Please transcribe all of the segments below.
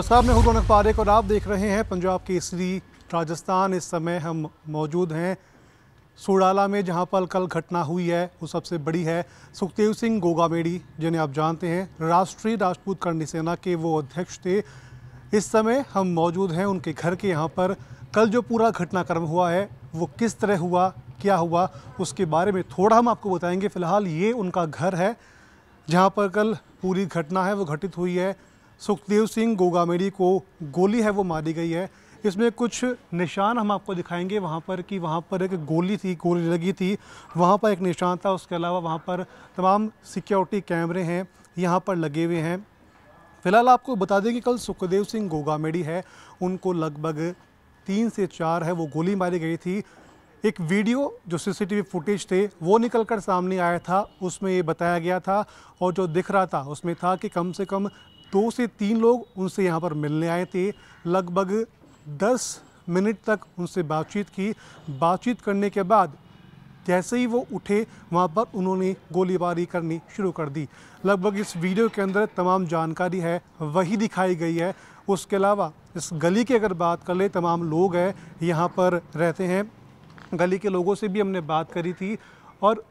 नमस्कार मैं हूं रौनक पारेख और आप देख रहे हैं पंजाब केसरी राजस्थान इस समय हम मौजूद हैं सोडाला में जहां पर कल घटना हुई है वो सबसे बड़ी है सुखदेव सिंह गोगामेड़ी जिन्हें आप जानते हैं राष्ट्रीय राजपूत करणी सेना के वो अध्यक्ष थे इस समय हम मौजूद हैं उनके घर के यहाँ पर कल जो पूरा घटनाक्रम हुआ है वो किस तरह हुआ क्या हुआ उसके बारे में थोड़ा हम आपको बताएंगे फ़िलहाल ये उनका घर है जहाँ पर कल पूरी घटना है वो घटित हुई है सुखदेव सिंह गोगामेड़ी को गोली है वो मारी गई है इसमें कुछ निशान हम आपको दिखाएंगे वहाँ पर कि वहाँ पर एक गोली थी गोली लगी थी वहाँ पर एक निशान था उसके अलावा वहाँ पर तमाम सिक्योरिटी कैमरे हैं यहाँ पर लगे हुए हैं फिलहाल आपको बता दें कि कल सुखदेव सिंह गोगामेड़ी है उनको लगभग तीन से चार है वो गोली मारी गई थी एक वीडियो जो सीसीटीवी फुटेज थे वो निकल कर सामने आया था उसमें ये बताया गया था और जो दिख रहा था उसमें था कि कम से कम दो से तीन लोग उनसे यहाँ पर मिलने आए थे लगभग दस मिनट तक उनसे बातचीत की बातचीत करने के बाद जैसे ही वो उठे वहाँ पर उन्होंने गोलीबारी करनी शुरू कर दी लगभग इस वीडियो के अंदर तमाम जानकारी है वही दिखाई गई है उसके अलावा इस गली की अगर बात कर ले तमाम लोग हैं यहाँ पर रहते हैं गली के लोगों से भी हमने बात करी थी और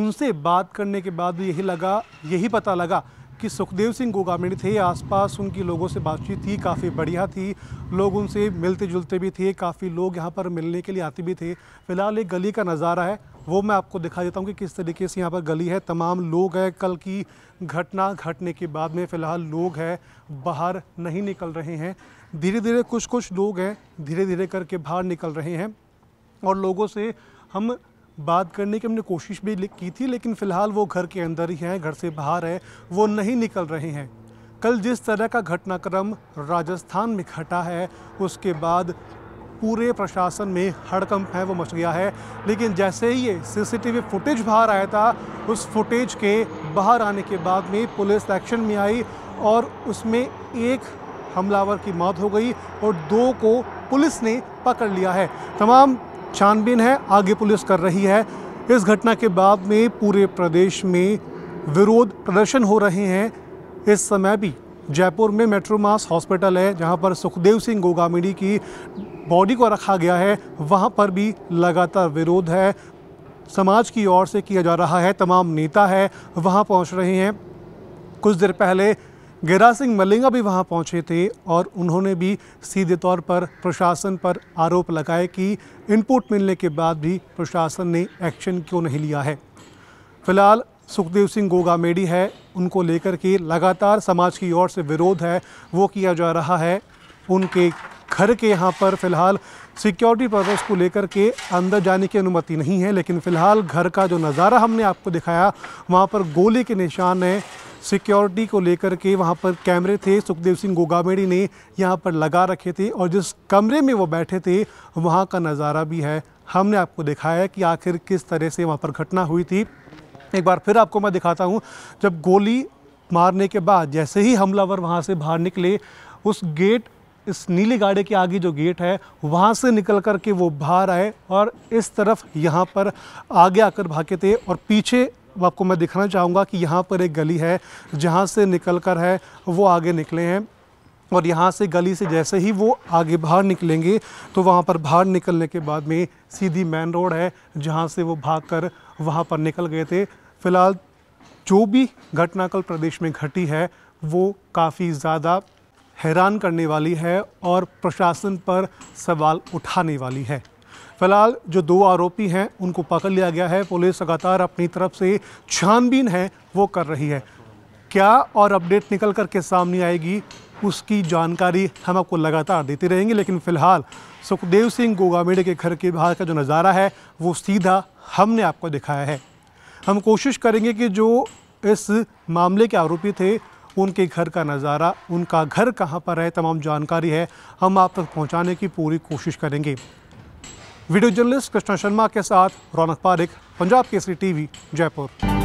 उनसे बात करने के बाद भी यही लगा यही पता लगा कि सुखदेव सिंह गोगामिणी थे आसपास उनकी लोगों से बातचीत थी काफ़ी बढ़िया थी लोग उनसे मिलते जुलते भी थे काफ़ी लोग यहाँ पर मिलने के लिए आते भी थे फिलहाल एक गली का नज़ारा है वो मैं आपको दिखा देता हूँ कि किस तरीके से यहाँ पर गली है तमाम लोग हैं कल की घटना घटने के बाद में फ़िलहाल लोग हैं बाहर नहीं निकल रहे हैं धीरे धीरे कुछ कुछ लोग हैं धीरे धीरे करके बाहर निकल रहे हैं और लोगों से हम बात करने की हमने कोशिश भी की थी लेकिन फ़िलहाल वो घर के अंदर ही हैं घर से बाहर हैं वो नहीं निकल रहे हैं कल जिस तरह का घटनाक्रम राजस्थान में घटा है उसके बाद पूरे प्रशासन में हड़कंप है वो मच गया है लेकिन जैसे ही ये सीसीटीवी फुटेज बाहर आया था उस फुटेज के बाहर आने के बाद में पुलिस एक्शन में आई और उसमें एक हमलावर की मौत हो गई और दो को पुलिस ने पकड़ लिया है तमाम छानबीन है आगे पुलिस कर रही है इस घटना के बाद में पूरे प्रदेश में विरोध प्रदर्शन हो रहे हैं इस समय भी जयपुर में मेट्रो मास हॉस्पिटल है जहां पर सुखदेव सिंह गोगामिड़ी की बॉडी को रखा गया है वहां पर भी लगातार विरोध है समाज की ओर से किया जा रहा है तमाम नेता है वहां पहुंच रहे हैं कुछ देर पहले गिरिराज सिंह मलिंगा भी वहां पहुंचे थे और उन्होंने भी सीधे तौर पर प्रशासन पर आरोप लगाए कि इनपुट मिलने के बाद भी प्रशासन ने एक्शन क्यों नहीं लिया है फिलहाल सुखदेव सिंह गोगामेडी है उनको लेकर के लगातार समाज की ओर से विरोध है वो किया जा रहा है उनके घर के यहाँ पर फिलहाल सिक्योरिटी पर्पज़ को लेकर के अंदर जाने की अनुमति नहीं है लेकिन फ़िलहाल घर का जो नज़ारा हमने आपको दिखाया वहाँ पर गोली के निशान हैं सिक्योरिटी को लेकर के वहाँ पर कैमरे थे सुखदेव सिंह गोगामेड़ी ने यहाँ पर लगा रखे थे और जिस कमरे में वो बैठे थे वहाँ का नज़ारा भी है हमने आपको दिखाया कि आखिर किस तरह से वहाँ पर घटना हुई थी एक बार फिर आपको मैं दिखाता हूँ जब गोली मारने के बाद जैसे ही हमलावर वहाँ से बाहर निकले उस गेट इस नीली गाड़ी के आगे जो गेट है वहाँ से निकल कर के वो बाहर आए और इस तरफ यहाँ पर आगे आकर भागे थे और पीछे आपको मैं दिखाना चाहूँगा कि यहाँ पर एक गली है जहाँ से निकल कर है वो आगे निकले हैं और यहाँ से गली से जैसे ही वो आगे बाहर निकलेंगे तो वहाँ पर बाहर निकलने के बाद में सीधी मेन रोड है जहाँ से वो भाग कर वहाँ पर निकल गए थे फिलहाल जो भी घटना कल प्रदेश में घटी है वो काफ़ी ज़्यादा हैरान करने वाली है और प्रशासन पर सवाल उठाने वाली है फिलहाल जो दो आरोपी हैं उनको पकड़ लिया गया है पुलिस लगातार अपनी तरफ से छानबीन है वो कर रही है क्या और अपडेट निकल कर के सामने आएगी उसकी जानकारी हम आपको लगातार देते रहेंगे लेकिन फिलहाल सुखदेव सिंह गोगामेड़े के घर के बाहर का जो नज़ारा है वो सीधा हमने आपको दिखाया है हम कोशिश करेंगे कि जो इस मामले के आरोपी थे उनके घर का नज़ारा उनका घर कहाँ पर है तमाम जानकारी है हम आप तक पहुँचाने की पूरी कोशिश करेंगे वीडियो जर्नलिस्ट कृष्णा शर्मा के साथ रौनक पारिक पंजाब केसरी टीवी जयपुर